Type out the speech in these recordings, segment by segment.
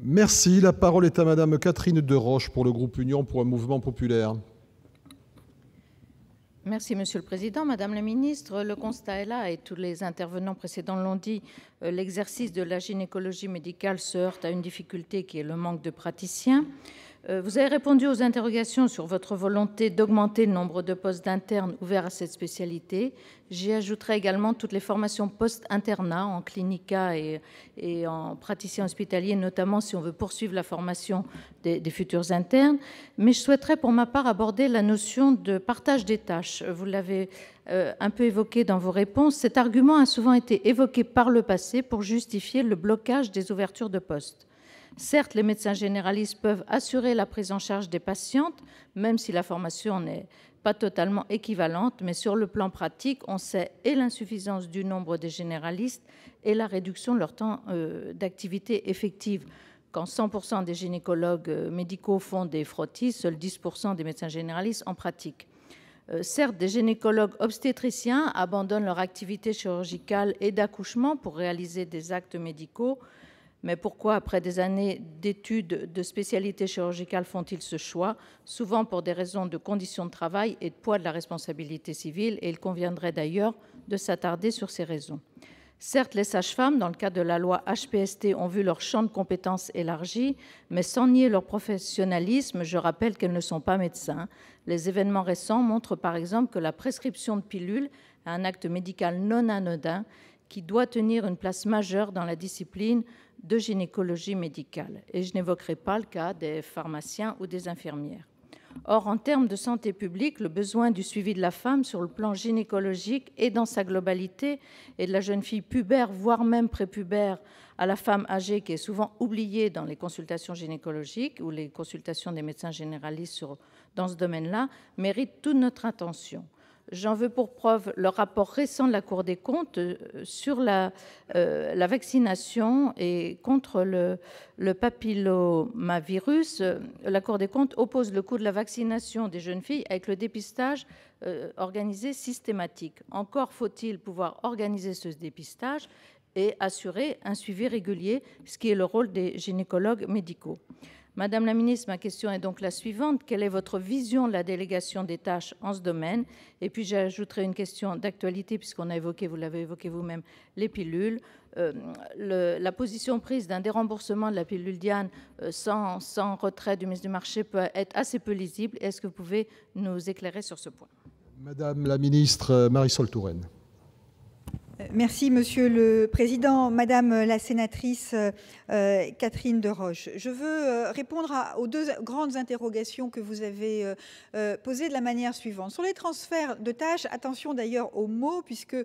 Merci. La parole est à Madame Catherine Deroche pour le groupe Union pour un mouvement populaire. Merci, Monsieur le Président. Madame la Ministre, le constat est là et tous les intervenants précédents l'ont dit. Euh, l'exercice de la gynécologie médicale se heurte à une difficulté qui est le manque de praticiens. Euh, vous avez répondu aux interrogations sur votre volonté d'augmenter le nombre de postes d'internes ouverts à cette spécialité. J'y ajouterai également toutes les formations post-internat en clinica et, en praticien hospitalier, notamment si on veut poursuivre la formation des, futurs internes. Mais je souhaiterais pour ma part aborder la notion de partage des tâches. Vous l'avez euh, un peu évoqué dans vos réponses. Cet argument a souvent été évoqué par le passé pour justifier le blocage des ouvertures de postes. Certes, les médecins généralistes peuvent assurer la prise en charge des patientes, même si la formation n'est pas totalement équivalente, mais sur le plan pratique, on sait et l'insuffisance du nombre des généralistes et la réduction de leur temps euh, d'activité effective. Quand 100% des gynécologues euh, médicaux font des frottis, seuls 10% des médecins généralistes en pratiquent. Euh, certes, des gynécologues obstétriciens abandonnent leur activité chirurgicale et d'accouchement pour réaliser des actes médicaux, mais pourquoi, après des années d'études de spécialité chirurgicale, font-ils ce choix Souvent pour des raisons de conditions de travail et de poids de la responsabilité civile, et il conviendrait d'ailleurs de s'attarder sur ces raisons. Certes, les sages-femmes, dans le cadre de la loi HPST, ont vu leur champ de compétences élargi, mais sans nier leur professionnalisme, je rappelle qu'elles ne sont pas médecins. Les événements récents montrent par exemple que la prescription de pilules est un acte médical non anodin qui doit tenir une place majeure dans la discipline de gynécologie médicale, et je n'évoquerai pas le cas des pharmaciens ou des infirmières. Or, en termes de santé publique, le besoin du suivi de la femme sur le plan gynécologique et dans sa globalité, et de la jeune fille pubère, voire même prépubère, à la femme âgée, qui est souvent oubliée dans les consultations gynécologiques ou les consultations des médecins généralistes dans ce domaine-là, mérite toute notre attention. J'en veux pour preuve le rapport récent de la Cour des comptes euh, sur euh, la, vaccination et contre le, papillomavirus. Euh, la Cour des comptes oppose le coût de la vaccination des jeunes filles avec le dépistage organisé systématique. Encore faut-il pouvoir organiser ce dépistage et assurer un suivi régulier, ce qui est le rôle des gynécologues médicaux. Madame la ministre, ma question est donc la suivante. Quelle est votre vision de la délégation des tâches en ce domaine Et puis j'ajouterai une question d'actualité, puisqu'on a évoqué, vous l'avez évoqué vous-même, les pilules. Euh, la position prise d'un déremboursement de la pilule Diane euh, sans, sans, retrait du ministre du Marché peut être assez peu lisible. Est-ce que vous pouvez nous éclairer sur ce point Madame la ministre euh, Marisol Touraine. Merci, Monsieur le Président. Madame la sénatrice euh, Catherine de Roche, je veux euh, répondre aux deux grandes interrogations que vous avez euh, posées de la manière suivante. Sur les transferts de tâches, attention d'ailleurs aux mots, puisque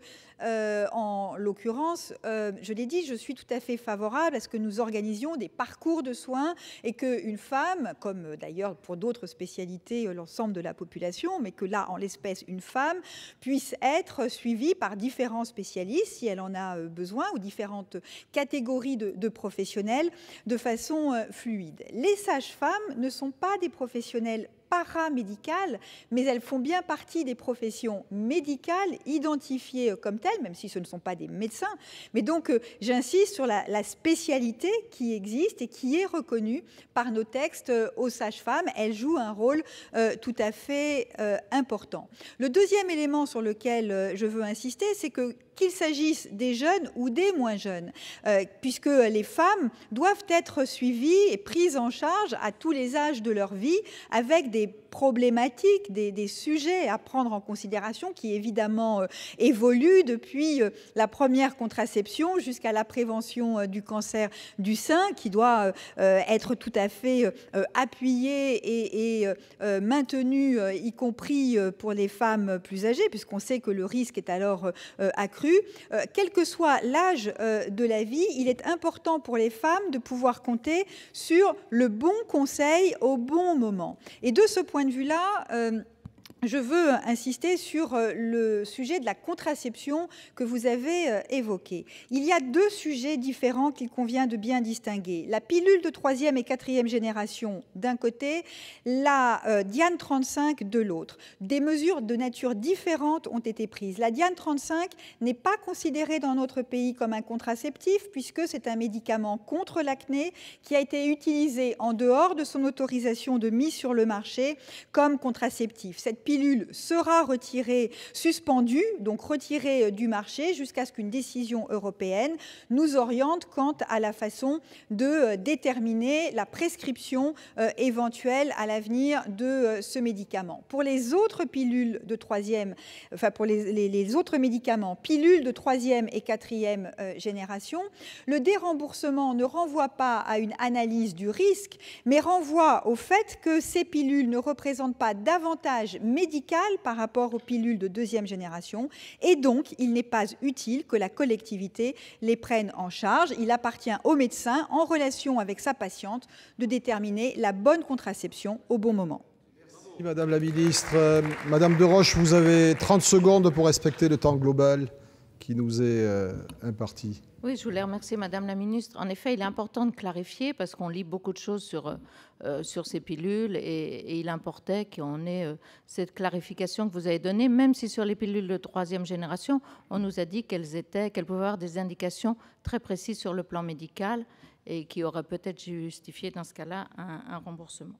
en l'occurrence, je l'ai dit, je suis tout à fait favorable à ce que nous organisions des parcours de soins et que une femme, comme d'ailleurs pour d'autres spécialités l'ensemble de la population, mais que là, en l'espèce, une femme, puisse être suivie par différents spécialistes si elle en a euh, besoin, ou différentes catégories de, professionnels, de façon euh, fluide. Les sages-femmes ne sont pas des professionnels paramédicales, mais elles font bien partie des professions médicales identifiées euh, comme telles, même si ce ne sont pas des médecins. Mais donc, j'insiste sur la, spécialité qui existe et qui est reconnue par nos textes aux sages-femmes. Elles jouent un rôle tout à fait important. Le deuxième élément sur lequel je veux insister, c'est que qu'il s'agisse des jeunes ou des moins jeunes, euh, puisque les femmes doivent être suivies et prises en charge à tous les âges de leur vie avec des problématiques, des, sujets à prendre en considération qui évidemment euh, évoluent depuis euh, la première contraception jusqu'à la prévention du cancer du sein qui doit être tout à fait appuyée et, et maintenue, y compris pour les femmes plus âgées, puisqu'on sait que le risque est alors accru euh, quel que soit l'âge euh, de la vie, il est important pour les femmes de pouvoir compter sur le bon conseil au bon moment. Et de ce point de vue-là, euh, je veux insister sur euh, le sujet de la contraception que vous avez euh, évoqué. Il y a deux sujets différents qu'il convient de bien distinguer. La pilule de troisième et quatrième génération d'un côté, la euh, Diane 35 de l'autre. Des mesures de nature différente ont été prises. La Diane 35 n'est pas considérée dans notre pays comme un contraceptif puisque c'est un médicament contre l'acné qui a été utilisé en dehors de son autorisation de mise sur le marché comme contraceptif. Cette pilule sera retirée, suspendue, donc retirée euh, du marché jusqu'à ce qu'une décision européenne nous oriente quant à la façon de euh, déterminer la prescription euh, éventuelle à l'avenir de ce médicament. Pour les autres pilules de troisième, enfin pour les, autres médicaments, pilules de troisième et quatrième génération, le déremboursement ne renvoie pas à une analyse du risque, mais renvoie au fait que ces pilules ne représentent pas davantage par rapport aux pilules de deuxième génération et donc il n'est pas utile que la collectivité les prenne en charge. Il appartient au médecin, en relation avec sa patiente, de déterminer la bonne contraception au bon moment. Merci Madame la Ministre. Euh, Madame de Roche, vous avez 30 secondes pour respecter le temps global qui nous est euh, imparti. Oui, je voulais remercier Madame la Ministre. En effet, il est important de clarifier parce qu'on lit beaucoup de choses sur, euh, sur ces pilules et, il importait qu'on ait euh, cette clarification que vous avez donnée, même si sur les pilules de troisième génération, on nous a dit qu'elles étaient, qu'elles pouvaient avoir des indications très précises sur le plan médical et qui auraient peut-être justifié dans ce cas-là un remboursement.